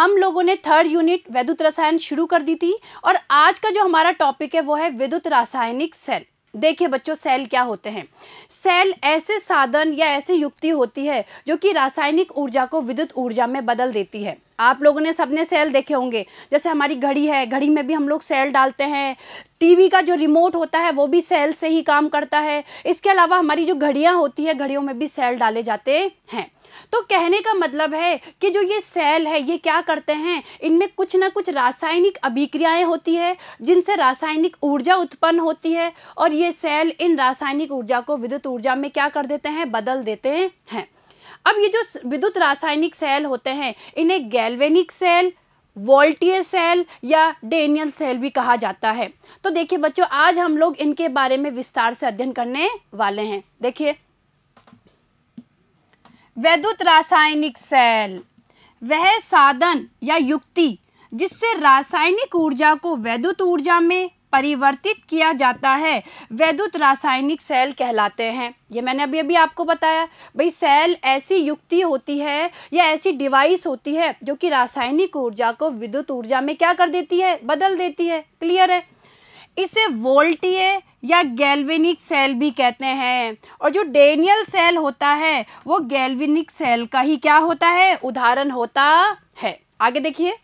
हम लोगों ने थर्ड यूनिट विद्युत रसायन शुरू कर दी थी और आज का जो हमारा टॉपिक है वो है विद्युत रासायनिक सेल देखिए बच्चों सेल क्या होते हैं सेल ऐसे साधन या ऐसी युक्ति होती है जो कि रासायनिक ऊर्जा को विद्युत ऊर्जा में बदल देती है आप लोगों ने सबने सेल देखे होंगे जैसे हमारी घड़ी है घड़ी में भी हम लोग सेल डालते हैं टीवी का जो रिमोट होता है वो भी सेल से ही काम करता है इसके अलावा हमारी जो घड़ियाँ होती है घड़ियों में भी सेल डाले जाते हैं तो कहने का मतलब है कि जो ये सेल है ये क्या करते हैं इनमें कुछ ना कुछ रासायनिक अभिक्रियाएं होती है जिनसे रासायनिक ऊर्जा उत्पन्न होती है और ये सेल इन रासायनिक ऊर्जा को विद्युत ऊर्जा में क्या कर देते हैं बदल देते हैं अब ये जो विद्युत रासायनिक सेल होते हैं इन्हें गैल्वेनिक सेल वोल्टियर सेल या डेनियल सेल भी कहा जाता है तो देखिए बच्चों आज हम लोग इनके बारे में विस्तार से अध्ययन करने वाले हैं देखिए वैद्युत रासायनिक सेल वह साधन या युक्ति जिससे रासायनिक ऊर्जा को वैद्युत ऊर्जा में परिवर्तित किया जाता है वैद्युत रासायनिक सेल कहलाते हैं ये मैंने अभी अभी आपको बताया भाई सेल ऐसी युक्ति होती है या ऐसी डिवाइस होती है जो कि रासायनिक ऊर्जा को विद्युत ऊर्जा में क्या कर देती है बदल देती है क्लियर है इसे वोल्टीय या गैल्विनिक सेल भी कहते हैं और जो डेनियल सेल होता है वो गैल्वेनिक सेल का ही क्या होता है उदाहरण होता है आगे देखिए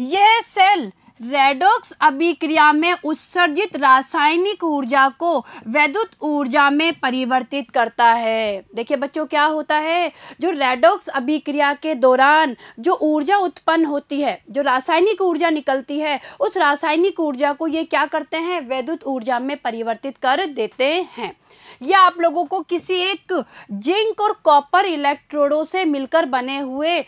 यह सेल रेडोक्स अभिक्रिया में उत्सर्जित रासायनिक ऊर्जा को वैद्युत ऊर्जा में परिवर्तित करता है देखिए बच्चों क्या होता है जो रेडोक्स अभिक्रिया के दौरान जो ऊर्जा उत्पन्न होती है जो रासायनिक ऊर्जा निकलती है उस रासायनिक ऊर्जा को ये क्या करते हैं वैद्युत ऊर्जा में परिवर्तित कर देते हैं या आप लोगों को किसी एक जिंक और कॉपर इलेक्ट्रोडों से मिलकर बने हुए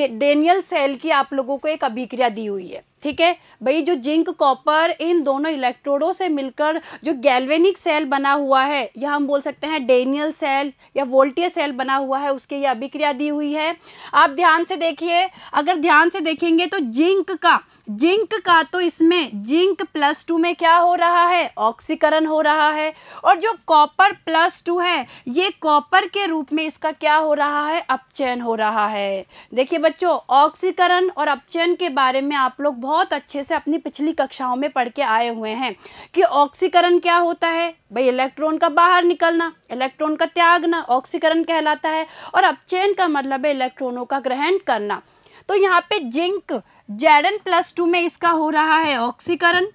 डेनियल सेल की आप लोगों को एक अभिक्रिया दी हुई है ठीक है भाई जो जिंक कॉपर इन दोनों इलेक्ट्रोडों से मिलकर जो गैल्वेनिक सेल बना हुआ है या हम बोल सकते हैं डेनियल सेल या वोल्टियर सेल बना हुआ है उसके ये अभिक्रिया दी हुई है आप ध्यान से देखिए अगर ध्यान से देखेंगे तो जिंक का जिंक का तो इसमें जिंक प्लस टू में क्या हो रहा है ऑक्सीकरण हो रहा है और जो कॉपर प्लस टू है ये कॉपर के रूप में इसका क्या हो रहा है अपचयन हो रहा है देखिए बच्चों ऑक्सीकरण और अपचयन के बारे में आप लोग बहुत बहुत अच्छे से अपनी पिछली कक्षाओं में पढ़ के आए हुए हैं कि ऑक्सीकरण क्या होता है भाई इलेक्ट्रॉन का बाहर निकलना इलेक्ट्रॉन का त्यागना ऑक्सीकरण कहलाता है और अपचयन का मतलब है इलेक्ट्रॉनों का ग्रहण करना तो यहाँ पे जिंक जेडन प्लस टू में इसका हो रहा है ऑक्सीकरण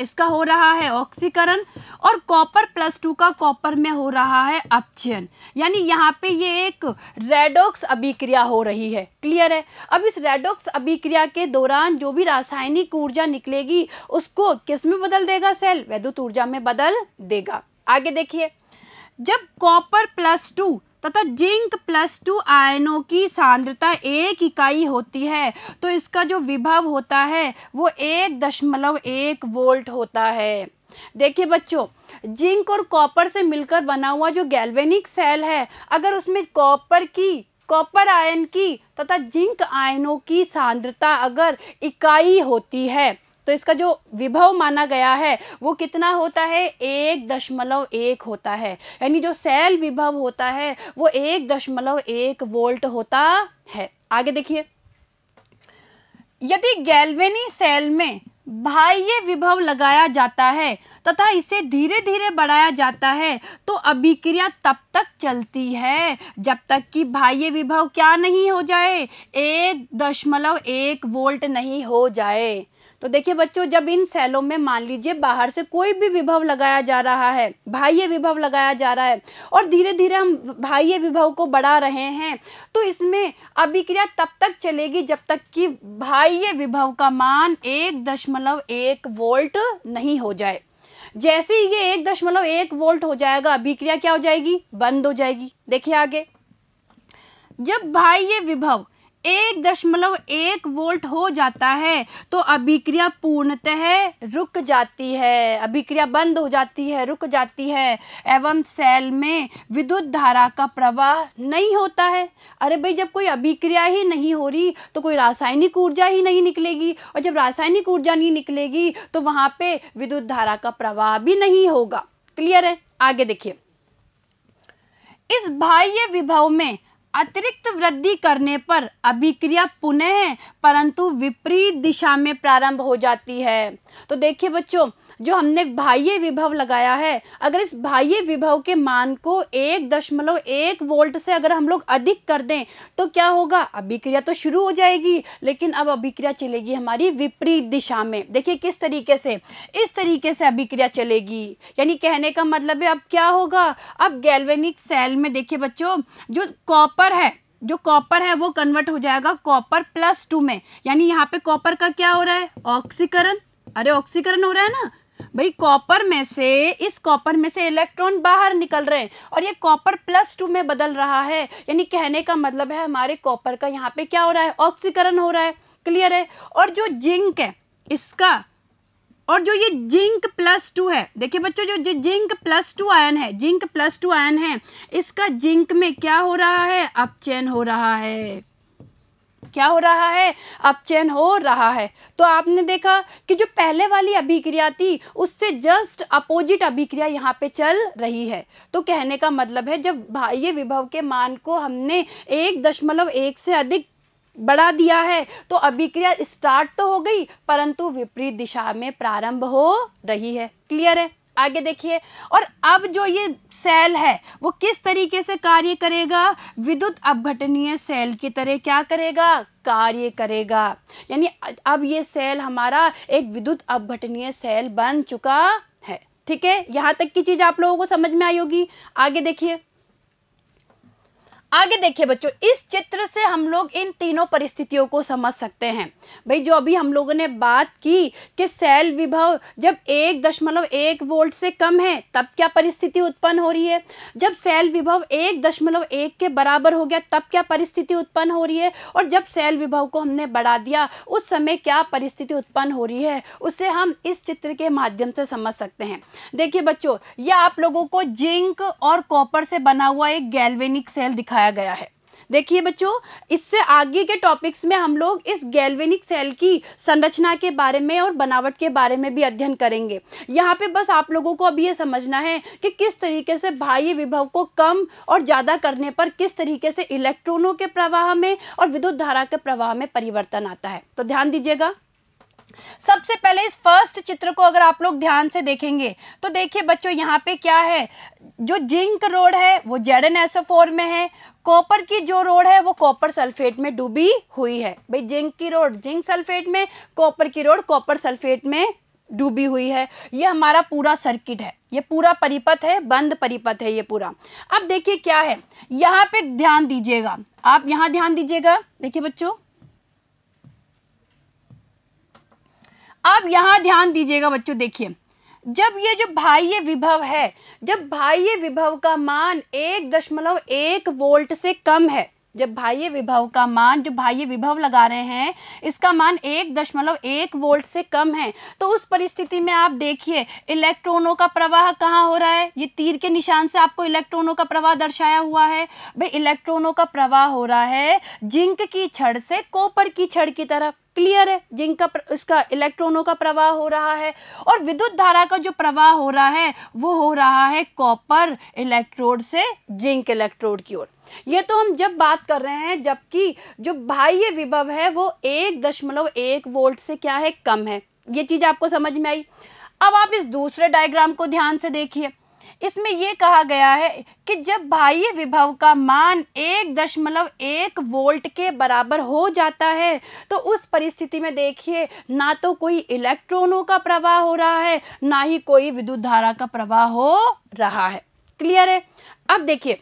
इसका हो रहा है ऑक्सीकरण और कॉपर प्लस टू का कॉपर में हो रहा है अपचयन यानी यहाँ पे ये एक रेडोक्स अभिक्रिया हो रही है क्लियर है अब इस रेडोक्स अभिक्रिया के दौरान जो भी रासायनिक ऊर्जा निकलेगी उसको किस में बदल देगा सेल वैद्युत ऊर्जा में बदल देगा आगे देखिए जब कॉपर प्लस टू तथा जिंक प्लस टू आयनों की सांद्रता एक इकाई होती है तो इसका जो विभव होता है वो एक दशमलव एक वोल्ट होता है देखिए बच्चों जिंक और कॉपर से मिलकर बना हुआ जो गैल्वेनिक सेल है अगर उसमें कॉपर की कॉपर आयन की तथा जिंक आयनों की सांद्रता अगर इकाई होती है तो इसका जो विभव माना गया है वो कितना होता है एक दशमलव एक होता है यानी जो सेल विभव होता है वो एक दशमलव एक वोल्ट होता है आगे देखिए यदि गैल्वेनी सेल में बाह्य विभव लगाया जाता है तथा इसे धीरे धीरे बढ़ाया जाता है तो अभिक्रिया तब तक चलती है जब तक कि बाह्य विभव क्या नहीं हो जाए एक दशमलव एक वोल्ट नहीं हो जाए तो देखिए बच्चों जब इन सेलों में मान लीजिए बाहर से कोई भी विभव लगाया जा रहा है बाह्य विभव लगाया जा रहा है और धीरे धीरे हम बाह्य विभव को बढ़ा रहे हैं तो इसमें अभिक्रिया तब तक चलेगी जब तक कि बाह्य विभव का मान एक दशमलव एक वोल्ट नहीं हो जाए जैसे ही ये एक दशमलव एक वोल्ट हो जाएगा अभिक्रिया क्या हो जाएगी बंद हो जाएगी देखिए आगे जब बाह्य विभव एक दशमलव एक वोल्ट हो जाता है तो अभिक्रिया पूर्णतः रुक जाती है अभिक्रिया बंद हो जाती है रुक जाती है एवं सेल में विद्युत धारा का प्रवाह नहीं होता है अरे भाई जब कोई अभिक्रिया ही नहीं हो रही तो कोई रासायनिक ऊर्जा ही नहीं निकलेगी और जब रासायनिक ऊर्जा नहीं निकलेगी तो वहाँ पर विद्युत धारा का प्रवाह भी नहीं होगा क्लियर है आगे देखिए इस बाह्य विभव में अतिरिक्त वृद्धि करने पर अभिक्रिया पुनः परंतु विपरीत दिशा में प्रारंभ हो जाती है तो देखिए बच्चों जो हमने बाह्य विभव लगाया है अगर इस बाह्य विभव के मान को एक दशमलव एक वोल्ट से अगर हम लोग अधिक कर दें तो क्या होगा अभिक्रिया तो शुरू हो जाएगी लेकिन अब अभिक्रिया चलेगी हमारी विपरीत दिशा में देखिए किस तरीके से इस तरीके से अभिक्रिया चलेगी यानी कहने का मतलब है अब क्या होगा अब गैल्वेनिक सेल में देखिए बच्चों जो कॉपर है जो कॉपर है वो कन्वर्ट हो जाएगा कॉपर प्लस टू में यानी यहाँ पे कॉपर का क्या हो रहा है ऑक्सीकरण अरे ऑक्सीकरण हो रहा है ना भाई कॉपर में से इस कॉपर में से इलेक्ट्रॉन बाहर निकल रहे हैं और ये कॉपर प्लस टू में बदल रहा है यानी कहने का मतलब है हमारे कॉपर का यहाँ पे क्या हो रहा है ऑक्सीकरण हो रहा है क्लियर है और जो जिंक है इसका और जो ये जिंक प्लस टू है देखिए बच्चों जो जो जिंक प्लस टू आयन है जिंक प्लस टू आयन है इसका जिंक में क्या हो रहा है अपचयन हो रहा है क्या हो रहा है अपचयन हो रहा है तो आपने देखा कि जो पहले वाली अभिक्रिया थी उससे जस्ट अपोजिट अभिक्रिया यहाँ पे चल रही है तो कहने का मतलब है जब बाह्य विभव के मान को हमने एक दशमलव एक से अधिक बढ़ा दिया है तो अभिक्रिया स्टार्ट तो हो गई परंतु विपरीत दिशा में प्रारंभ हो रही है क्लियर है आगे देखिए और अब जो ये सेल है वो किस तरीके से कार्य करेगा विद्युत अपघटनीय सेल की तरह क्या करेगा कार्य करेगा यानी अब ये सेल हमारा एक विद्युत अपघटनीय सेल बन चुका है ठीक है यहाँ तक की चीज़ आप लोगों को समझ में आई होगी आगे देखिए आगे देखिए बच्चों इस चित्र से हम लोग इन तीनों परिस्थितियों को समझ सकते हैं भाई जो अभी हम लोगों ने बात की कि सेल विभव जब एक दशमलव एक वोल्ट से कम है तब क्या परिस्थिति उत्पन्न हो रही है जब सेल विभव एक दशमलव एक के बराबर हो गया तब क्या परिस्थिति उत्पन्न हो रही है और जब सेल विभव को हमने बढ़ा दिया उस समय क्या परिस्थिति उत्पन्न हो रही है उसे हम इस चित्र के माध्यम से समझ सकते हैं देखिए बच्चों यह आप लोगों को जिंक और कॉपर से बना हुआ एक गैलवेनिक सेल दिखा दिखाया गया है देखिए बच्चों इससे आगे के टॉपिक्स में हम लोग इस गैल्वेनिक सेल की संरचना के बारे में और बनावट के बारे में भी अध्ययन करेंगे यहाँ पे बस आप लोगों को अभी ये समझना है कि किस तरीके से बाह्य विभव को कम और ज़्यादा करने पर किस तरीके से इलेक्ट्रॉनों के प्रवाह में और विद्युत धारा के प्रवाह में परिवर्तन आता है तो ध्यान दीजिएगा सबसे पहले इस फर्स्ट चित्र को अगर आप लोग ध्यान से देखेंगे तो देखिए बच्चों यहाँ पे क्या है जो जिंक रोड है वो जेड एन में है कॉपर की जो रोड है वो कॉपर सल्फेट में डूबी हुई है भाई जिंक की रोड जिंक सल्फेट में कॉपर की रोड कॉपर सल्फेट में डूबी हुई है ये हमारा पूरा सर्किट है ये पूरा परिपथ है बंद परिपथ है ये पूरा अब देखिए क्या है यहाँ पे ध्यान दीजिएगा आप यहाँ ध्यान दीजिएगा देखिए बच्चों अब यहाँ ध्यान दीजिएगा बच्चों देखिए जब ये जो बाह्य विभव है जब बाह्य विभव का मान एक दशमलव एक वोल्ट से कम है जब बाह्य विभव का मान जो बाह्य विभव लगा रहे हैं इसका मान एक दशमलव एक वोल्ट से कम है तो उस परिस्थिति में आप देखिए इलेक्ट्रॉनों का प्रवाह कहाँ हो रहा है ये तीर के निशान से आपको इलेक्ट्रॉनों का प्रवाह दर्शाया हुआ है भाई इलेक्ट्रॉनों का प्रवाह हो रहा है जिंक की छड़ से कॉपर की छड़ की तरफ क्लियर है जिंक का इसका इलेक्ट्रॉनों का प्रवाह हो रहा है और विद्युत धारा का जो प्रवाह हो रहा है वो हो रहा है कॉपर इलेक्ट्रोड से जिंक इलेक्ट्रोड की ओर ये तो हम जब बात कर रहे हैं जबकि जो बाह्य विभव है वो एक दशमलव एक वोल्ट से क्या है कम है ये चीज़ आपको समझ में आई अब आप इस दूसरे डायग्राम को ध्यान से देखिए इसमें यह कहा गया है कि जब बाह्य विभव का मान एक दशमलव एक वोल्ट के बराबर हो जाता है तो उस परिस्थिति में देखिए ना तो कोई इलेक्ट्रॉनों का प्रवाह हो रहा है ना ही कोई विद्युत धारा का प्रवाह हो रहा है क्लियर है अब देखिए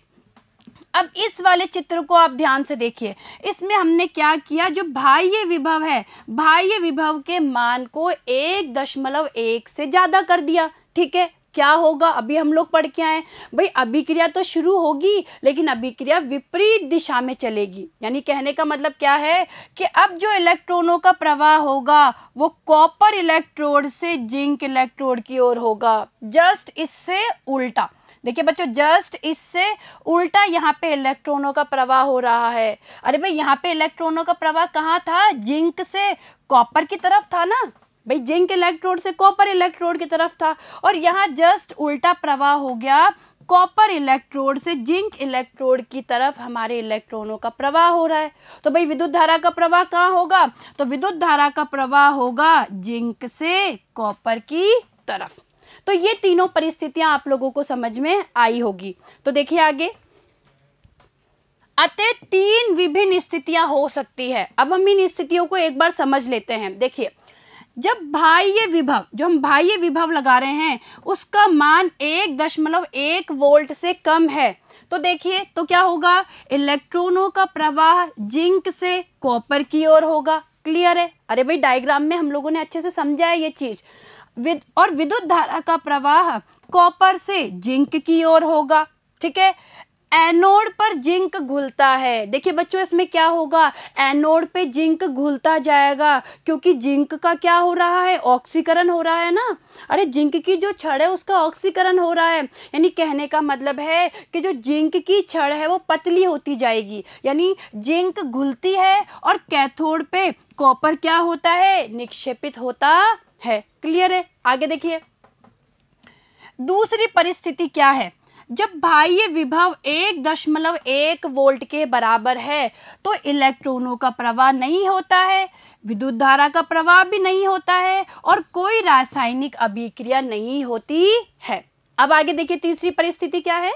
अब इस वाले चित्र को आप ध्यान से देखिए इसमें हमने क्या किया जो बाह्य विभव है बाह्य विभव के मान को एक दशमलव एक से ज़्यादा कर दिया ठीक है क्या होगा अभी हम लोग पढ़ के आए भाई अभिक्रिया तो शुरू होगी लेकिन अभिक्रिया विपरीत दिशा में चलेगी यानी कहने का मतलब क्या है कि अब जो इलेक्ट्रॉनों का प्रवाह होगा वो कॉपर इलेक्ट्रोड से जिंक इलेक्ट्रोड की ओर होगा जस्ट इससे उल्टा देखिए बच्चों जस्ट इससे उल्टा यहाँ पे इलेक्ट्रॉनों का प्रवाह हो रहा है अरे भाई यहाँ पे इलेक्ट्रॉनों का प्रवाह कहाँ था जिंक से कॉपर की तरफ था ना भाई जिंक इलेक्ट्रोड से कॉपर इलेक्ट्रोड की तरफ था और यहाँ जस्ट उल्टा प्रवाह हो गया कॉपर इलेक्ट्रोड से जिंक इलेक्ट्रोड की तरफ हमारे इलेक्ट्रॉनों का प्रवाह हो रहा है तो भाई विद्युत धारा का प्रवाह कहाँ होगा तो विद्युत धारा का प्रवाह होगा जिंक से कॉपर की तरफ तो ये तीनों परिस्थितियां आप लोगों को समझ में आई होगी तो देखिए आगे अतः तीन विभिन्न स्थितियां हो सकती है अब हम इन स्थितियों को एक बार समझ लेते हैं देखिए जब बाह्य विभव जो हम बाह्य विभव लगा रहे हैं उसका मान एक दशमलव एक वोल्ट से कम है तो देखिए तो क्या होगा इलेक्ट्रॉनों का प्रवाह जिंक से कॉपर की ओर होगा क्लियर है अरे भाई डायग्राम में हम लोगों ने अच्छे से समझा है ये चीज़ विद और विद्युत धारा का प्रवाह कॉपर से जिंक की ओर होगा ठीक है एनोड पर जिंक घुलता है देखिए बच्चों इसमें क्या होगा एनोड पे जिंक घुलता जाएगा क्योंकि जिंक का क्या हो रहा है ऑक्सीकरण हो रहा है ना अरे जिंक की जो छड़ है उसका ऑक्सीकरण हो रहा है यानी कहने का मतलब है कि जो जिंक की छड़ है वो पतली होती जाएगी यानी जिंक घुलती है और कैथोड पे कॉपर क्या होता है निक्षेपित होता है क्लियर है आगे देखिए दूसरी परिस्थिति क्या है जब भाई ये विभव एक दशमलव एक वोल्ट के बराबर है तो इलेक्ट्रॉनों का प्रवाह नहीं होता है विद्युत धारा का प्रवाह भी नहीं होता है और कोई रासायनिक अभिक्रिया नहीं होती है अब आगे देखिए तीसरी परिस्थिति क्या है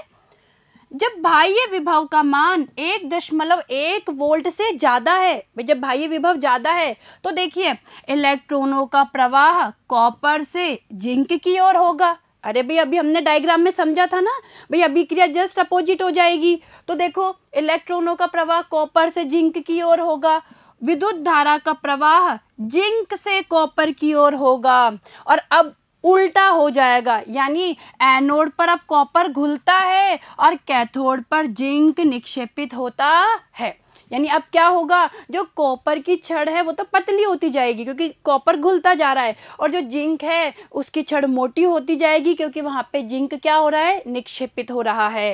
जब बाह्य विभव का मान एक दशमलव एक वोल्ट से ज़्यादा है जब बाह्य विभव ज़्यादा है तो देखिए इलेक्ट्रॉनों का प्रवाह कॉपर से जिंक की ओर होगा अरे भाई अभी हमने डायग्राम में समझा था ना भाई अभिक्रिया जस्ट अपोजिट हो जाएगी तो देखो इलेक्ट्रॉनों का प्रवाह कॉपर से जिंक की ओर होगा विद्युत धारा का प्रवाह जिंक से कॉपर की ओर होगा और अब उल्टा हो जाएगा यानी एनोड पर अब कॉपर घुलता है और कैथोड पर जिंक निक्षेपित होता है यानी अब क्या होगा जो कॉपर की छड़ है वो तो पतली होती जाएगी क्योंकि कॉपर घुलता जा रहा है और जो जिंक है उसकी छड़ मोटी होती जाएगी क्योंकि वहाँ पे जिंक क्या हो रहा है निक्षेपित हो रहा है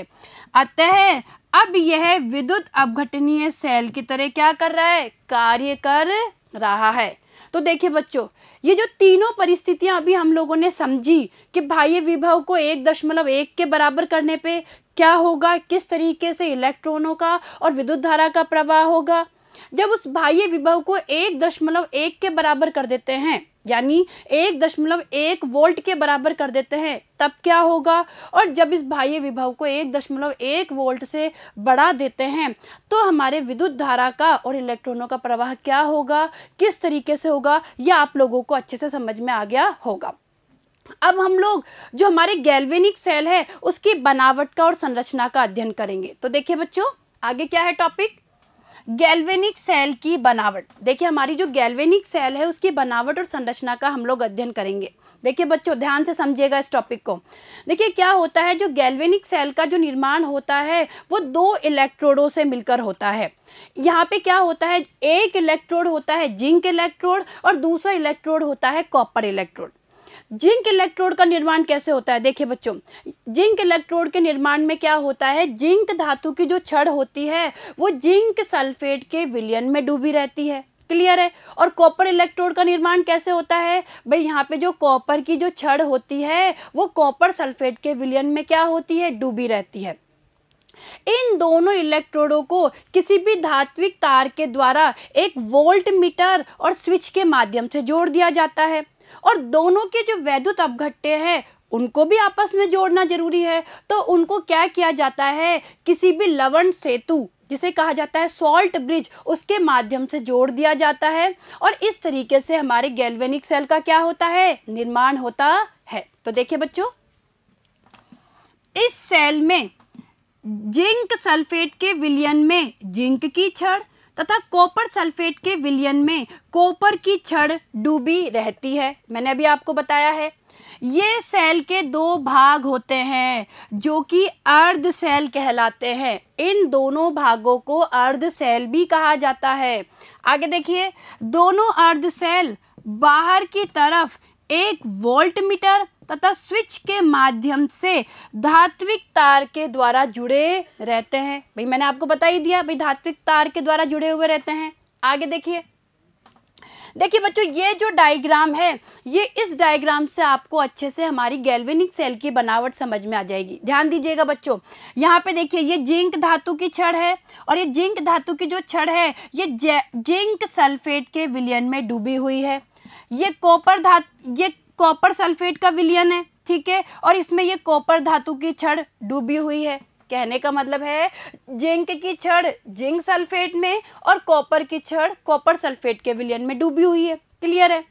अतः अब यह विद्युत अवघटनीय सेल की तरह क्या कर रहा है कार्य कर रहा है तो देखिए बच्चों ये जो तीनों परिस्थितियां अभी हम लोगों ने समझी कि बाह्य विभव को एक दशमलव एक के बराबर करने पे क्या होगा किस तरीके से इलेक्ट्रॉनों का और विद्युत धारा का प्रवाह होगा जब उस बाह्य विभव को एक दशमलव एक के बराबर कर देते हैं यानी एक दशमलव एक वोल्ट के बराबर कर देते हैं तब क्या होगा और जब इस बाह्य विभव को एक दशमलव एक वोल्ट से बढ़ा देते हैं तो हमारे विद्युत धारा का और इलेक्ट्रॉनों का प्रवाह क्या होगा किस तरीके से होगा यह आप लोगों को अच्छे से समझ में आ गया होगा अब हम लोग जो हमारे गैल्वेनिक सेल है उसकी बनावट का और संरचना का अध्ययन करेंगे तो देखिए बच्चों आगे क्या है टॉपिक गैल्वेनिक सेल की बनावट देखिए हमारी जो गैल्वेनिक सेल है उसकी बनावट और संरचना का हम लोग अध्ययन करेंगे देखिए बच्चों ध्यान से समझिएगा इस टॉपिक को देखिए क्या होता है जो गैल्वेनिक सेल का जो निर्माण होता है वो दो इलेक्ट्रोडों से मिलकर होता है यहाँ पे क्या होता है एक इलेक्ट्रोड होता है जिंक इलेक्ट्रोड और दूसरा इलेक्ट्रोड होता है कॉपर इलेक्ट्रोड जिंक इलेक्ट्रोड का निर्माण कैसे होता है देखिए बच्चों जिंक इलेक्ट्रोड के निर्माण में क्या होता है जिंक धातु की जो छड़ होती है वो जिंक सल्फेट के विलियन में डूबी रहती है क्लियर है और कॉपर इलेक्ट्रोड का निर्माण कैसे होता है भाई यहाँ पे जो कॉपर की जो छड़ होती है वो कॉपर सल्फेट के विलियन में क्या होती है डूबी रहती है इन दोनों इलेक्ट्रोडों को किसी भी धात्विक तार के द्वारा एक वोल्ट मीटर और स्विच के माध्यम से जोड़ दिया जाता है और दोनों के जो वैद्युत अपघट्य हैं उनको भी आपस में जोड़ना जरूरी है तो उनको क्या किया जाता है किसी भी लवण सेतु जिसे कहा जाता है सॉल्ट ब्रिज उसके माध्यम से जोड़ दिया जाता है और इस तरीके से हमारे गैल्वेनिक सेल का क्या होता है निर्माण होता है तो देखिए बच्चों इस सेल में जिंक सल्फेट के विलयन में जिंक की छड़ तथा कॉपर सल्फेट के विलयन में कॉपर की छड़ डूबी रहती है मैंने अभी आपको बताया है ये सेल के दो भाग होते हैं जो कि अर्ध सेल कहलाते हैं इन दोनों भागों को अर्ध सेल भी कहा जाता है आगे देखिए दोनों अर्ध सेल बाहर की तरफ एक वोल्टमीटर तथा स्विच के माध्यम से धात्विक तार के द्वारा जुड़े रहते हैं भाई मैंने आपको बता ही दिया भाई धात्विक तार के द्वारा जुड़े हुए रहते हैं आगे देखिए देखिए बच्चों ये जो डायग्राम है ये इस डायग्राम से आपको अच्छे से हमारी गैल्वेनिक सेल की बनावट समझ में आ जाएगी ध्यान दीजिएगा बच्चों यहाँ पे देखिए ये जिंक धातु की छड़ है और ये जिंक धातु की जो छड़ है ये जिंक सल्फेट के विलयन में डूबी हुई है ये कॉपर धातु ये कॉपर सल्फेट का विलियन है ठीक है और इसमें ये कॉपर धातु की छड़ डूबी हुई है कहने का मतलब है जिंक की छड़ जिंक सल्फेट में और कॉपर की छड़ कॉपर सल्फेट के विलियन में डूबी हुई है क्लियर है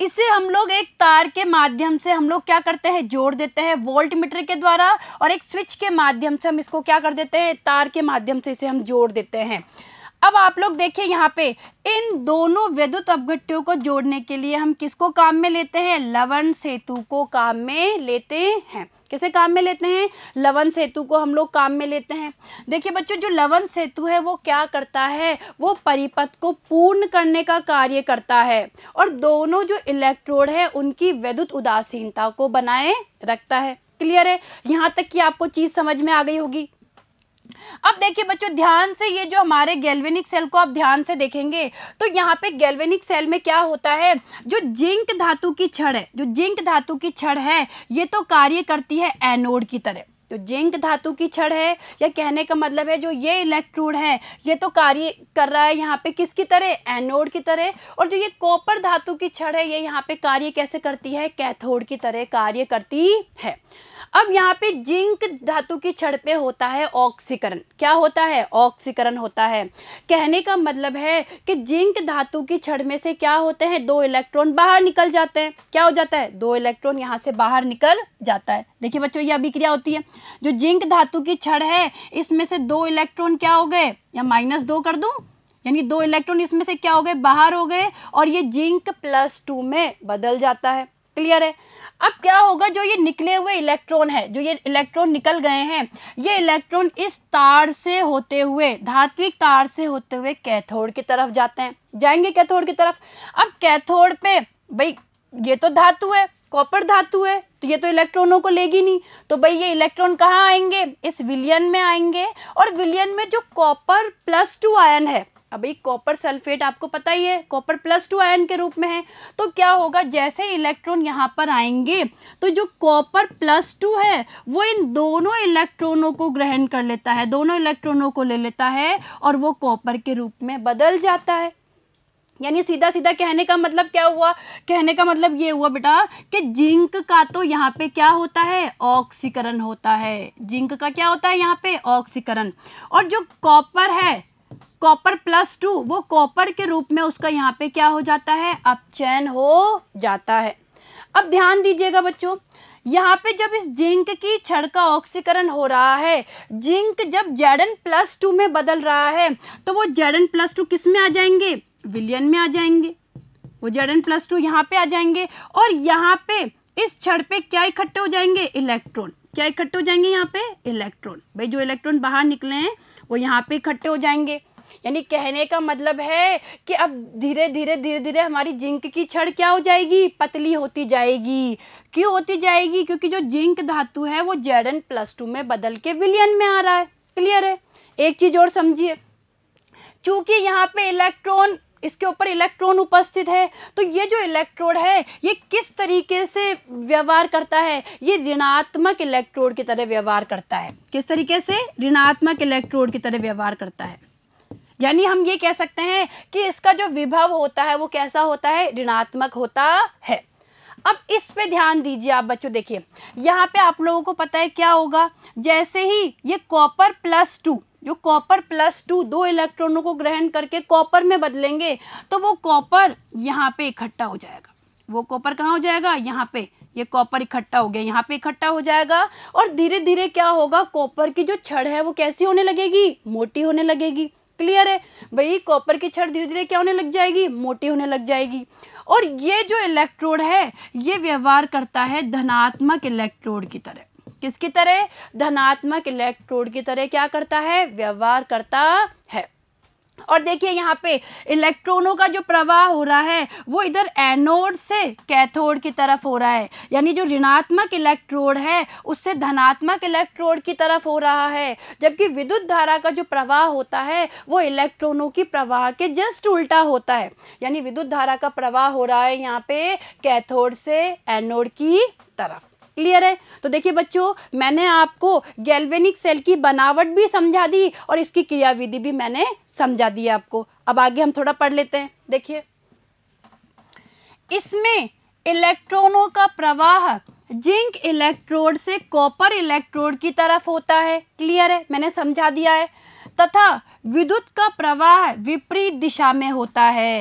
इसे हम लोग एक तार के माध्यम से हम लोग क्या करते हैं जोड़ देते हैं वोल्ट मीटर के द्वारा और एक स्विच के माध्यम से हम इसको क्या कर देते हैं तार के माध्यम से इसे हम जोड़ देते हैं अब आप लोग देखिए यहाँ पे इन दोनों विद्युत अपघट्यों को जोड़ने के लिए हम किसको काम में लेते हैं लवण सेतु को काम में लेते हैं किसे काम में लेते हैं लवन सेतु को हम लोग काम में लेते हैं देखिए बच्चों जो लवन सेतु है वो क्या करता है वो परिपथ को पूर्ण करने का कार्य करता है और दोनों जो इलेक्ट्रोड है उनकी विद्युत उदासीनता को बनाए रखता है क्लियर है यहाँ तक कि आपको चीज़ समझ में आ गई होगी अब देखिए बच्चों ध्यान से ये जो हमारे गैल्वेनिक सेल को आप ध्यान से देखेंगे तो यहाँ पे गैल्वेनिक सेल में क्या होता है जो जिंक धातु की छड़ है जो जिंक धातु की छड़ है ये तो कार्य करती है एनोड की तरह जो जिंक धातु की छड़ है या कहने का मतलब है जो ये इलेक्ट्रोड है ये तो कार्य कर रहा है यहाँ पे किसकी तरह एनोड की तरह और जो ये कॉपर धातु की छड़ है ये यहाँ पे कार्य कैसे करती है कैथोड की तरह कार्य करती है अब यहाँ पे जिंक धातु की छड़ पे होता है ऑक्सीकरण क्या होता है ऑक्सीकरण होता है कहने का मतलब है कि जिंक धातु की छड़ में से क्या होते हैं दो इलेक्ट्रॉन बाहर निकल जाते हैं क्या हो जाता है दो इलेक्ट्रॉन यहाँ से बाहर निकल जाता है देखिए बच्चों ये अभिक्रिया होती है जो जिंक धातु की छड़ है इसमें से दो इलेक्ट्रॉन क्या हो गए या माइनस दो कर दूँ यानी दो इलेक्ट्रॉन इसमें से क्या हो गए बाहर हो गए और ये जिंक प्लस टू में बदल जाता है क्लियर है अब क्या होगा जो ये निकले हुए इलेक्ट्रॉन है जो ये इलेक्ट्रॉन निकल गए हैं ये इलेक्ट्रॉन इस तार से होते हुए धात्विक तार से होते हुए कैथोड की तरफ जाते हैं जाएंगे कैथोड की तरफ अब कैथोड पे भाई ये तो धातु है कॉपर धातु है तो ये तो इलेक्ट्रॉनों को लेगी नहीं तो भाई ये इलेक्ट्रॉन कहाँ आएंगे इस विलियन में आएंगे और विलियन में जो कॉपर प्लस टू आयन है अब कॉपर सल्फेट आपको पता ही है कॉपर प्लस टू आयन के रूप में है तो क्या होगा जैसे इलेक्ट्रॉन यहाँ पर आएंगे तो जो कॉपर प्लस टू है वो इन दोनों इलेक्ट्रॉनों को ग्रहण कर लेता है दोनों इलेक्ट्रॉनों को ले लेता है और वो कॉपर के रूप में बदल जाता है यानी सीधा सीधा कहने का मतलब क्या हुआ कहने का मतलब ये हुआ बेटा कि जिंक का तो यहाँ पे क्या होता है ऑक्सीकरण होता है जिंक का क्या होता है यहाँ पे ऑक्सीकरण और जो कॉपर है कॉपर प्लस टू वो कॉपर के रूप में उसका यहाँ पे क्या हो जाता है अब चैन हो जाता है अब ध्यान दीजिएगा बच्चों यहाँ पे जब इस जिंक की छड़ का ऑक्सीकरण हो रहा है जिंक जब जेडन प्लस टू में बदल रहा है तो वो जेडन प्लस टू किस में आ जाएंगे विलियन में आ जाएंगे वो जेडन प्लस टू यहाँ पे आ जाएंगे और यहाँ पे इस छड़ पे क्या इकट्ठे हो जाएंगे इलेक्ट्रॉन क्या इकट्ठे हो जाएंगे यहाँ पे इलेक्ट्रॉन भाई जो इलेक्ट्रॉन बाहर निकले हैं वो यहाँ पे इकट्ठे हो जाएंगे यानी कहने का मतलब है कि अब धीरे धीरे धीरे धीरे हमारी जिंक की छड़ क्या हो जाएगी पतली होती जाएगी क्यों होती जाएगी क्योंकि जो जिंक धातु है वो जेड एन प्लस टू में बदल के विलियन में आ रहा है क्लियर है एक चीज़ और समझिए चूंकि यहाँ पे इलेक्ट्रॉन इसके ऊपर इलेक्ट्रॉन उपस्थित है तो ये जो इलेक्ट्रोड है ये किस तरीके से व्यवहार करता है ये ऋणात्मक इलेक्ट्रोड की तरह व्यवहार करता है किस तरीके से ऋणात्मक इलेक्ट्रोड की तरह व्यवहार करता है यानी हम ये कह सकते हैं कि इसका जो विभव होता है वो कैसा होता है ऋणात्मक होता है अब इस पे ध्यान दीजिए आप बच्चों देखिए यहाँ पे आप लोगों को पता है क्या होगा जैसे ही ये कॉपर प्लस टू जो कॉपर प्लस टू दो इलेक्ट्रॉनों को ग्रहण करके कॉपर में बदलेंगे तो वो कॉपर यहाँ पे इकट्ठा हो जाएगा वो कॉपर कहाँ हो जाएगा यहाँ पे ये कॉपर इकट्ठा हो गया यहाँ पे इकट्ठा हो जाएगा और धीरे धीरे क्या होगा कॉपर की जो छड़ है वो कैसी होने लगेगी मोटी होने लगेगी क्लियर है भाई कॉपर की छड़ धीरे धीरे क्या होने लग जाएगी मोटी होने लग जाएगी और ये जो इलेक्ट्रोड है ये व्यवहार करता है धनात्मक इलेक्ट्रोड की तरह किसकी तरह धनात्मक इलेक्ट्रोड की तरह क्या करता है व्यवहार करता है और देखिए यहाँ पे इलेक्ट्रॉनों का जो प्रवाह हो रहा है वो इधर एनोड से कैथोड की तरफ हो रहा है यानी जो ऋणात्मक इलेक्ट्रोड है उससे धनात्मक इलेक्ट्रोड की तरफ हो रहा है जबकि विद्युत धारा का जो प्रवाह होता है वो इलेक्ट्रॉनों की प्रवाह के जस्ट उल्टा होता है यानी विद्युत धारा का प्रवाह हो रहा है यहाँ पे कैथोड से एनोड की तरफ क्लियर है तो देखिए बच्चों मैंने आपको गैल्वेनिक सेल की बनावट भी समझा दी और इसकी क्रियाविधि भी मैंने समझा दी आपको अब आगे हम थोड़ा पढ़ लेते हैं देखिए इसमें इलेक्ट्रॉनों का प्रवाह जिंक इलेक्ट्रोड से कॉपर इलेक्ट्रोड की तरफ होता है क्लियर है मैंने समझा दिया है तथा विद्युत का प्रवाह विपरीत दिशा में होता है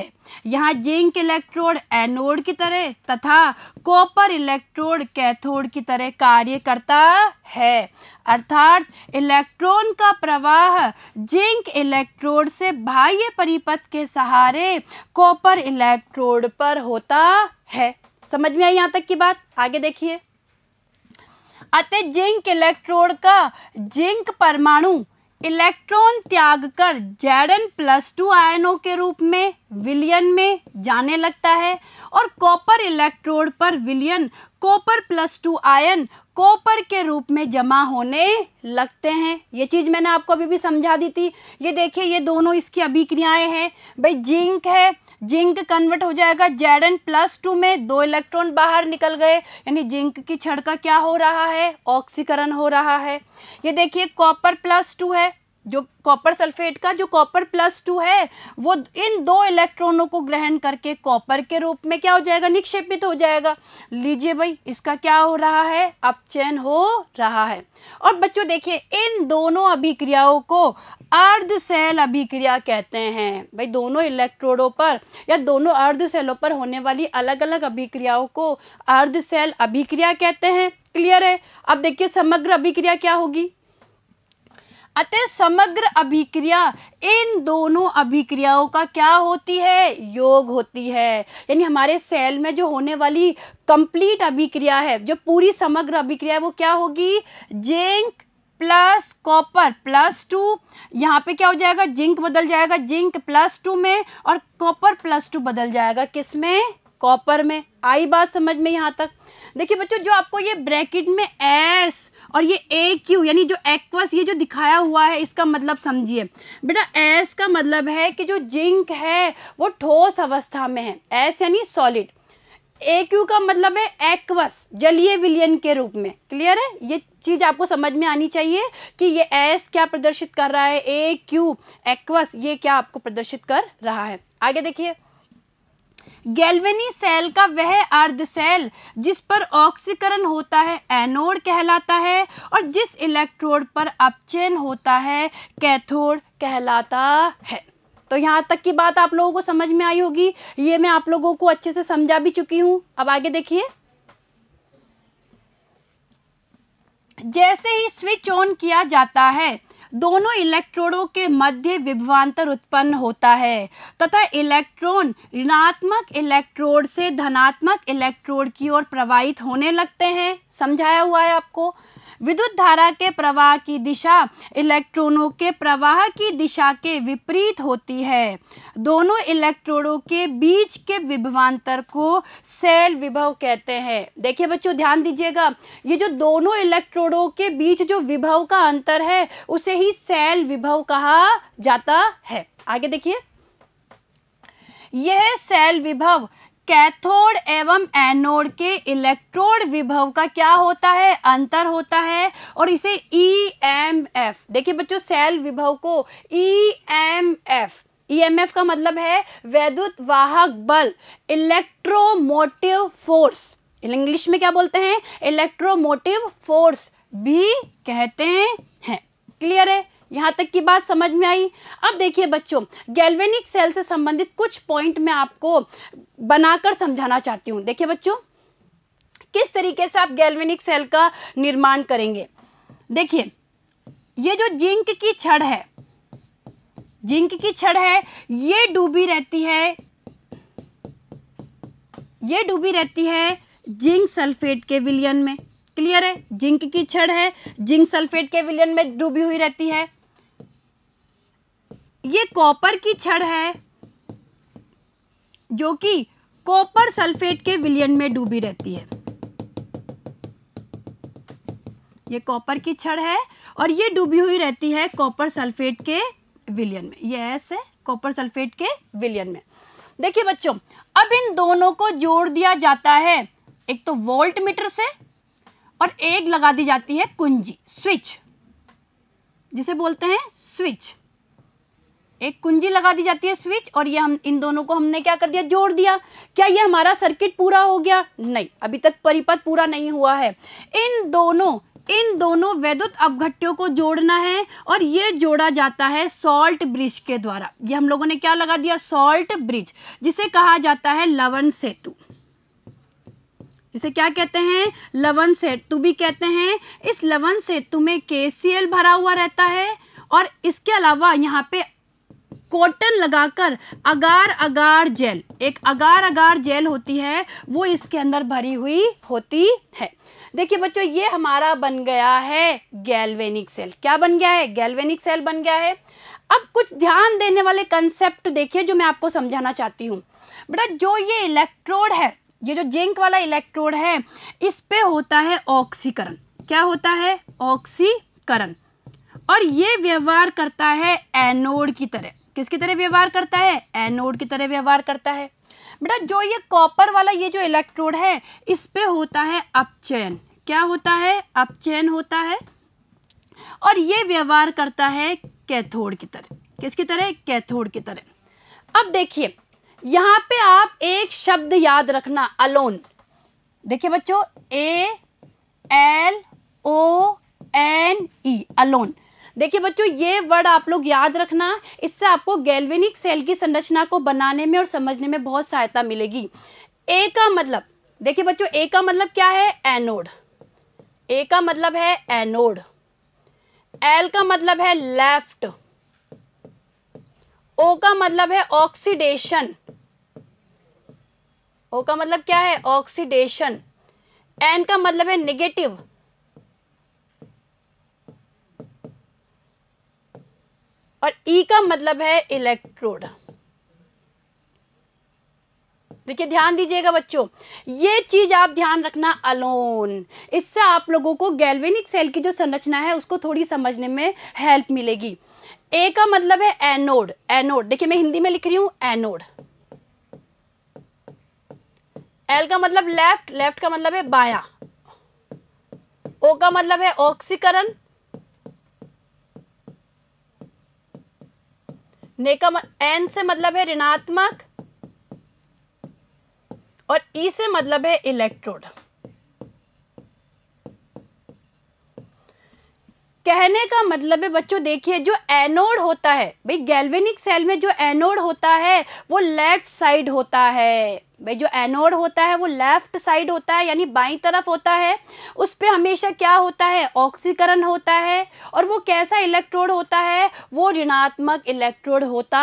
यहाँ जिंक इलेक्ट्रोड एनोड की तरह तथा कॉपर इलेक्ट्रोड कैथोड की तरह कार्य करता है अर्थात इलेक्ट्रॉन का प्रवाह जिंक इलेक्ट्रोड से बाह्य परिपथ के सहारे कॉपर इलेक्ट्रोड पर होता है समझ में आई यहाँ तक की बात आगे देखिए अतः जिंक इलेक्ट्रोड का जिंक परमाणु इलेक्ट्रॉन त्याग कर जेडन प्लस टू आयनों के रूप में विलियन में जाने लगता है और कॉपर इलेक्ट्रोड पर विलियन copper plus two ion copper के रूप में जमा होने लगते हैं ये चीज़ मैंने आपको अभी भी समझा दी थी ये देखिए ये दोनों इसकी अभिक्रियाएं हैं भाई जिंक है जिंक कन्वर्ट हो जाएगा जेड एन प्लस टू में दो इलेक्ट्रॉन बाहर निकल गए यानी जिंक की छड़ का क्या हो रहा है ऑक्सीकरण हो रहा है ये देखिए कॉपर प्लस टू है जो कॉपर सल्फेट का जो कॉपर प्लस टू है वो इन दो इलेक्ट्रॉनों को ग्रहण करके कॉपर के रूप में क्या हो जाएगा निक्षेपित हो जाएगा लीजिए भाई इसका क्या हो रहा है अपचयन हो रहा है और बच्चों देखिए इन दोनों अभिक्रियाओं को अर्ध सेल अभिक्रिया कहते हैं भाई दोनों इलेक्ट्रोडों पर या दोनों अर्ध सेलों पर होने वाली अलग अलग अभिक्रियाओं को अर्ध सेल अभिक्रिया कहते हैं क्लियर है अब देखिए समग्र अभिक्रिया क्या होगी अतः समग्र अभिक्रिया इन दोनों अभिक्रियाओं का क्या होती है योग होती है यानी हमारे सेल में जो होने वाली कंप्लीट अभिक्रिया है जो पूरी समग्र अभिक्रिया है वो क्या होगी zinc plus copper plus two यहाँ पे क्या हो जाएगा जिंक बदल जाएगा जिंक प्लस टू में और कॉपर प्लस टू बदल जाएगा किस में कॉपर में आई बात समझ में यहाँ तक देखिए बच्चों जो आपको ये ब्रैकेट में एस और ये ए क्यू यानी जो एक्वस ये जो दिखाया हुआ है इसका मतलब समझिए बेटा एस का मतलब है कि जो जिंक है वो ठोस अवस्था में है एस यानी सॉलिड ए क्यू का मतलब है एक्वस जलीय विलियन के रूप में क्लियर है ये चीज़ आपको समझ में आनी चाहिए कि ये एस क्या प्रदर्शित कर रहा है ए क्यू एक्वस ये क्या आपको प्रदर्शित कर रहा है आगे देखिए गैल्वेनी सेल का वह अर्ध सेल जिस पर ऑक्सीकरण होता है एनोड कहलाता है और जिस इलेक्ट्रोड पर अपचयन होता है कैथोड कहलाता है तो यहाँ तक की बात आप लोगों को समझ में आई होगी ये मैं आप लोगों को अच्छे से समझा भी चुकी हूँ अब आगे देखिए जैसे ही स्विच ऑन किया जाता है दोनों इलेक्ट्रोडों के मध्य विभवांतर उत्पन्न होता है तथा इलेक्ट्रॉन ऋणात्मक इलेक्ट्रोड से धनात्मक इलेक्ट्रोड की ओर प्रवाहित होने लगते हैं समझाया हुआ है आपको विद्युत धारा के प्रवाह की दिशा इलेक्ट्रॉनों के प्रवाह की दिशा के विपरीत होती है दोनों इलेक्ट्रोडों के बीच के विभवांतर को सेल विभव कहते हैं देखिए बच्चों ध्यान दीजिएगा ये जो दोनों इलेक्ट्रोडों के बीच जो विभव का अंतर है उसे ही सेल विभव कहा जाता है आगे देखिए यह सेल विभव कैथोड एवं एनोड के इलेक्ट्रोड विभव का क्या होता है अंतर होता है और इसे ई एम एफ देखिए बच्चों सेल विभव को ई एम एफ ईएमएफ का मतलब है वैद्युत वाहक बल इलेक्ट्रोमोटिव फोर्स इंग्लिश में क्या बोलते हैं इलेक्ट्रोमोटिव फोर्स भी कहते हैं क्लियर है यहाँ तक की बात समझ में आई अब देखिए बच्चों गैल्वेनिक सेल से संबंधित कुछ पॉइंट मैं आपको बनाकर समझाना चाहती हूँ देखिए बच्चों किस तरीके से आप गैल्वेनिक सेल का निर्माण करेंगे देखिए ये जो जिंक की छड़ है जिंक की छड़ है ये डूबी रहती है ये डूबी रहती है जिंक सल्फेट के विलियन में क्लियर है जिंक की छड़ है जिंक सल्फेट के विलियन में डूबी हुई रहती है ये कॉपर की छड़ है जो कि कॉपर सल्फेट के विलियन में डूबी रहती है ये कॉपर की छड़ है और ये डूबी हुई रहती है कॉपर सल्फेट के विलियन में ये एस है कॉपर सल्फेट के विलियन में देखिए बच्चों अब इन दोनों को जोड़ दिया जाता है एक तो वोल्ट मीटर से और एक लगा दी जाती है कुंजी स्विच जिसे बोलते हैं स्विच एक कुंजी लगा दी जाती है स्विच और ये हम इन दोनों को हमने क्या कर दिया जोड़ दिया क्या ये हमारा सर्किट पूरा हो गया नहीं अभी तक परिपथ पूरा नहीं हुआ है इन दोनों इन दोनों वैद्युत अपघट्यों को जोड़ना है और ये जोड़ा जाता है सॉल्ट ब्रिज के द्वारा ये हम लोगों ने क्या लगा दिया सॉल्ट ब्रिज जिसे कहा जाता है लवन सेतु इसे क्या कहते हैं लवन सेतु भी कहते हैं इस लवन सेतु में के भरा हुआ रहता है और इसके अलावा यहाँ पे कॉटन लगाकर अगार अगार जेल एक अगार अगार जेल होती है वो इसके अंदर भरी हुई होती है देखिए बच्चों ये हमारा बन गया है गैल्वेनिक सेल क्या बन गया है गैल्वेनिक सेल बन गया है अब कुछ ध्यान देने वाले कंसेप्ट देखिए जो मैं आपको समझाना चाहती हूँ बेटा जो ये इलेक्ट्रोड है ये जो जिंक वाला इलेक्ट्रोड है इस पे होता है ऑक्सीकरण क्या होता है ऑक्सीकरण और ये व्यवहार करता है एनोड की तरह किसकी तरह व्यवहार करता है एनोड की तरह व्यवहार करता है बेटा जो ये कॉपर वाला ये जो इलेक्ट्रोड है इस पे होता है अपचयन क्या होता है अपचयन होता है और ये व्यवहार करता है कैथोड की तरह किसकी तरह कैथोड की तरह अब देखिए यहां पे आप एक शब्द याद रखना अलोन देखिए बच्चों A L O N E alone देखिए बच्चों ये वर्ड आप लोग याद रखना इससे आपको गैल्वेनिक सेल की संरचना को बनाने में और समझने में बहुत सहायता मिलेगी ए का मतलब देखिए बच्चों ए का मतलब क्या है एनोड ए का मतलब है एनोड एल का मतलब है लेफ्ट ओ का मतलब है ऑक्सीडेशन ओ का मतलब क्या है ऑक्सीडेशन एन का मतलब है निगेटिव और ई e का मतलब है इलेक्ट्रोड देखिए ध्यान दीजिएगा बच्चों ये चीज आप ध्यान रखना अलोन इससे आप लोगों को गैल्वेनिक सेल की जो संरचना है उसको थोड़ी समझने में हेल्प मिलेगी ए का मतलब है एनोड एनोड देखिए मैं हिंदी में लिख रही हूं एनोड एल का मतलब लेफ्ट लेफ्ट का मतलब है बाया ओ का मतलब है ऑक्सीकरण ने का एन से मतलब है ऋणात्मक और ई e से मतलब है इलेक्ट्रोड कहने का मतलब है बच्चों देखिए जो एनोड होता है भाई गैल्वेनिक सेल में जो एनोड होता है वो लेफ्ट साइड होता है भाई जो एनोड होता है वो लेफ्ट साइड होता है यानी बाई तरफ होता है उस पर हमेशा क्या होता है ऑक्सीकरण होता है और वो कैसा इलेक्ट्रोड होता है वो ऋणात्मक इलेक्ट्रोड होता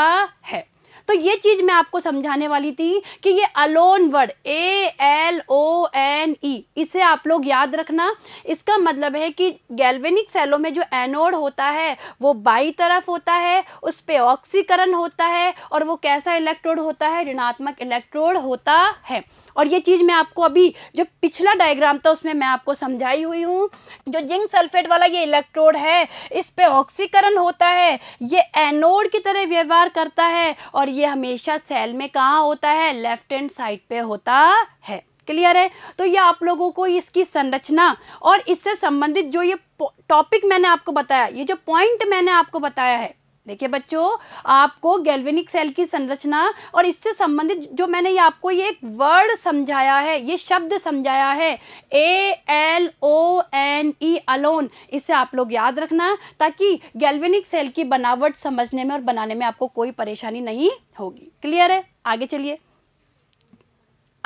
है तो ये चीज़ मैं आपको समझाने वाली थी कि ये alone word A L O N E इसे आप लोग याद रखना इसका मतलब है कि गैल्वेनिक सेलों में जो एनोड होता है वो बाई तरफ होता है उस पर ऑक्सीकरण होता है और वो कैसा इलेक्ट्रोड होता है ऋणात्मक इलेक्ट्रोड होता है और ये चीज़ मैं आपको अभी जो पिछला डायग्राम था उसमें मैं आपको समझाई हुई हूँ जो जिंक सल्फेट वाला ये इलेक्ट्रोड है इस पर ऑक्सीकरण होता है ये एनोड की तरह व्यवहार करता है और ये हमेशा सेल में कहाँ होता है लेफ्ट एंड साइड पे होता है क्लियर है तो ये आप लोगों को इसकी संरचना और इससे संबंधित जो ये टॉपिक मैंने आपको बताया ये जो पॉइंट मैंने आपको बताया है देखिए बच्चों आपको गैल्वेनिक सेल की संरचना और इससे संबंधित जो मैंने ये आपको ये एक वर्ड समझाया है ये शब्द समझाया है A L O N E alone इसे आप लोग याद रखना ताकि गैल्वेनिक सेल की बनावट समझने में और बनाने में आपको कोई परेशानी नहीं होगी क्लियर है आगे चलिए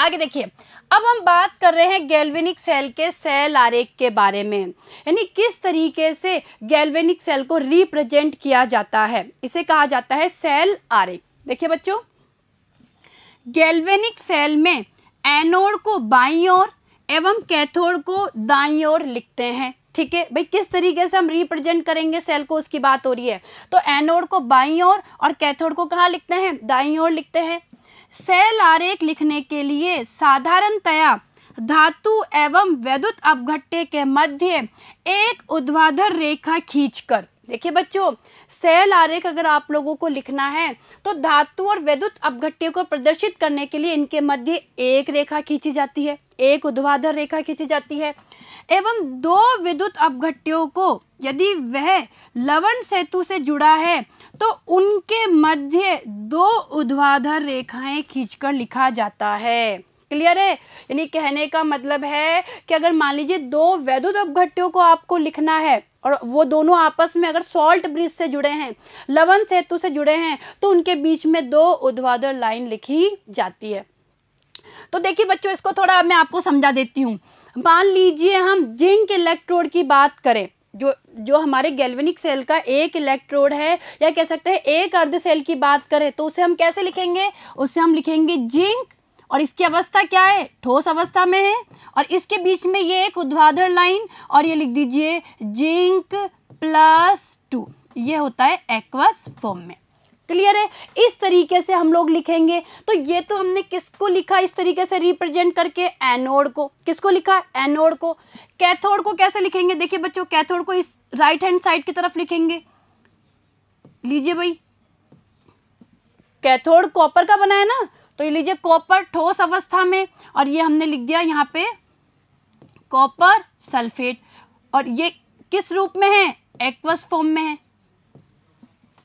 आगे देखिए अब हम बात कर रहे हैं गैल्वेनिक सेल के सेल आरेख के बारे में यानी किस तरीके से गैल्वेनिक सेल को रिप्रेजेंट किया जाता है इसे कहा जाता है सेल आरेख देखिए बच्चों गैल्वेनिक सेल में एनोड को बाई ओर एवं कैथोड को दाई ओर लिखते हैं ठीक है भाई किस तरीके से हम रिप्रेजेंट करेंगे सेल को उसकी बात हो रही है तो एनोड को बाई ओर और कैथोड को कहाँ लिखते हैं दाई ओर लिखते हैं सेल आरेख लिखने के लिए साधारणतया धातु एवं वैद्युत अपघट्टे के मध्य एक उद्वाधर रेखा खींचकर देखिए बच्चों सेल आरेख अगर आप लोगों को लिखना है तो धातु और वैद्युत अपघट्टे को प्रदर्शित करने के लिए इनके मध्य एक रेखा खींची जाती है एक उद्वाधर रेखा खींची जाती है एवं दो विद्युत अपघट्टियों को यदि वह लवण सेतु से जुड़ा है तो उनके मध्य दो उद्वाधर रेखाएं खींचकर लिखा जाता है क्लियर है यानी कहने का मतलब है कि अगर मान लीजिए दो वैद्युत अपघट्यों को आपको लिखना है और वो दोनों आपस में अगर सॉल्ट ब्रिज से जुड़े हैं लवन सेतु से जुड़े हैं तो उनके बीच में दो उद्वादर लाइन लिखी जाती है तो देखिए बच्चों इसको थोड़ा मैं आपको समझा देती हूँ मान लीजिए हम जिंक इलेक्ट्रोड की बात करें जो जो हमारे गैल्वेनिक सेल का एक इलेक्ट्रोड है या कह सकते हैं एक अर्ध सेल की बात करें तो उसे हम कैसे लिखेंगे उससे हम लिखेंगे जिंक और इसकी अवस्था क्या है ठोस अवस्था में है और इसके बीच में ये एक उद्वाधर लाइन और ये लिख दीजिए जिंक प्लस टू ये होता है एक्वस फॉर्म में क्लियर है इस तरीके से हम लोग लिखेंगे तो ये तो हमने किसको लिखा इस तरीके से रिप्रेजेंट करके एनोड को किसको लिखा एनोड को कैथोड को कैसे लिखेंगे देखिए बच्चों कैथोड को इस राइट हैंड साइड की तरफ लिखेंगे लीजिए भाई कैथोड कॉपर का बना है ना तो ये लीजिए कॉपर ठोस अवस्था में और ये हमने लिख दिया यहाँ पे कॉपर सल्फेट और ये किस रूप में है एक्वस फॉर्म में है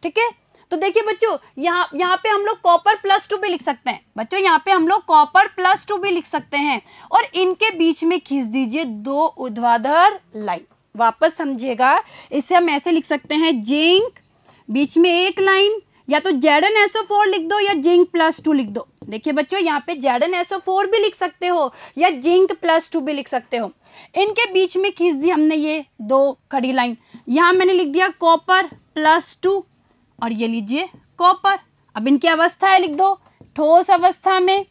ठीक है तो देखिए बच्चों यहाँ यहाँ पे हम लोग कॉपर प्लस टू भी लिख सकते हैं बच्चों यहाँ पे हम लोग कॉपर प्लस टू भी लिख सकते हैं और इनके बीच में खींच दीजिए दो उद्वाधर लाइन वापस समझिएगा इसे हम ऐसे लिख सकते हैं जिंक बीच में एक लाइन या तो जेडन एसओ फोर लिख दो या जिंक प्लस टू लिख दो देखिए बच्चों यहाँ पे जेडन एसओ फोर भी लिख सकते हो या जिंक प्लस टू भी लिख सकते हो इनके बीच में खींच दी हमने ये दो खड़ी लाइन यहाँ मैंने लिख दिया कॉपर प्लस टू और ये लीजिए कॉपर अब इनकी अवस्था है लिख दो ठोस अवस्था में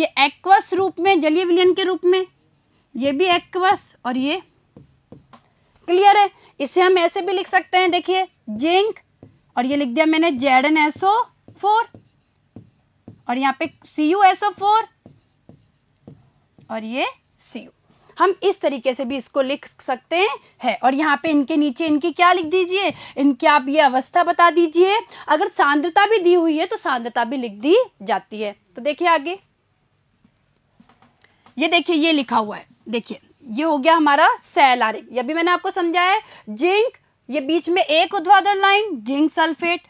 ये एक्वस रूप में जलीय विलयन के रूप में ये भी एक्वस और ये क्लियर है इसे हम ऐसे भी लिख सकते हैं देखिए जिंक और ये लिख दिया मैंने जेड एन एसओ फोर और यहाँ पे सी यू एसओ फोर और ये सी यू हम इस तरीके से भी इसको लिख सकते हैं और यहाँ पे इनके नीचे इनकी क्या लिख दीजिए इनकी आप ये अवस्था बता दीजिए अगर सांद्रता भी दी हुई है तो सांद्रता भी लिख दी जाती है तो देखिए आगे ये देखिए ये लिखा हुआ है देखिए ये हो गया हमारा सैलारिक ये भी मैंने आपको समझाया है जिंक ये बीच में एक उद्वादन लाइन जिंक सल्फेट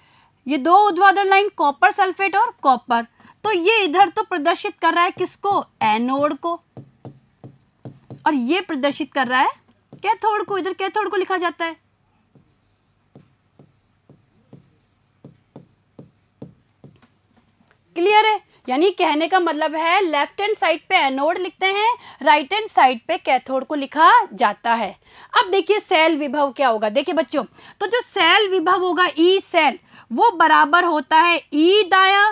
ये दो उद्वादन लाइन कॉपर सल्फेट और कॉपर तो ये इधर तो प्रदर्शित कर रहा है किसको एनोड को और ये प्रदर्शित कर रहा है कैथोड को इधर कैथोड को लिखा जाता है क्लियर है यानी कहने का मतलब है लेफ्ट हैंड साइड पे एनोड लिखते हैं राइट हैंड साइड पे कैथोड को लिखा जाता है अब देखिए सेल विभव क्या होगा देखिए बच्चों तो जो सेल विभव होगा ई e सेल वो बराबर होता है ई e दाया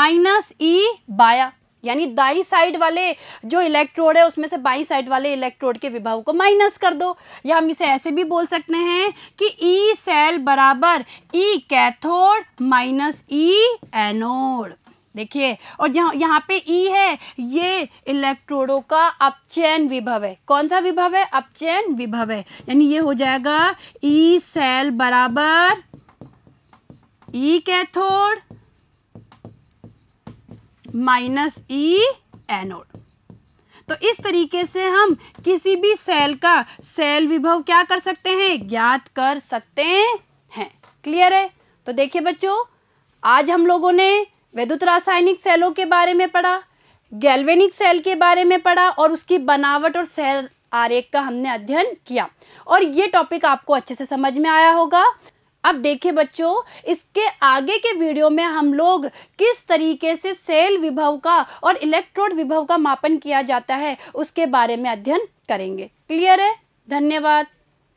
माइनस ई e बाया यानी दाई साइड वाले जो इलेक्ट्रोड है उसमें से बाई साइड वाले इलेक्ट्रोड के विभव को माइनस कर दो या हम इसे ऐसे भी बोल सकते हैं कि ई e सेल बराबर E cathode minus E anode देखिए और जहाँ यहाँ पे ई e है ये इलेक्ट्रोडों का अपचयन विभव है कौन सा विभव है अपचयन विभव है यानी ये हो जाएगा ई e सेल बराबर E cathode minus E anode तो इस तरीके से हम किसी भी सेल का सेल विभव क्या कर सकते हैं ज्ञात कर सकते हैं क्लियर है तो देखिए बच्चों आज हम लोगों ने वैद्युत रासायनिक सेलों के बारे में पढ़ा गैल्वेनिक सेल के बारे में पढ़ा और उसकी बनावट और सेल आरेख का हमने अध्ययन किया और ये टॉपिक आपको अच्छे से समझ में आया होगा अब देखिए बच्चों इसके आगे के वीडियो में हम लोग किस तरीके से सेल विभव का और इलेक्ट्रोड विभव का मापन किया जाता है उसके बारे में अध्ययन करेंगे क्लियर है धन्यवाद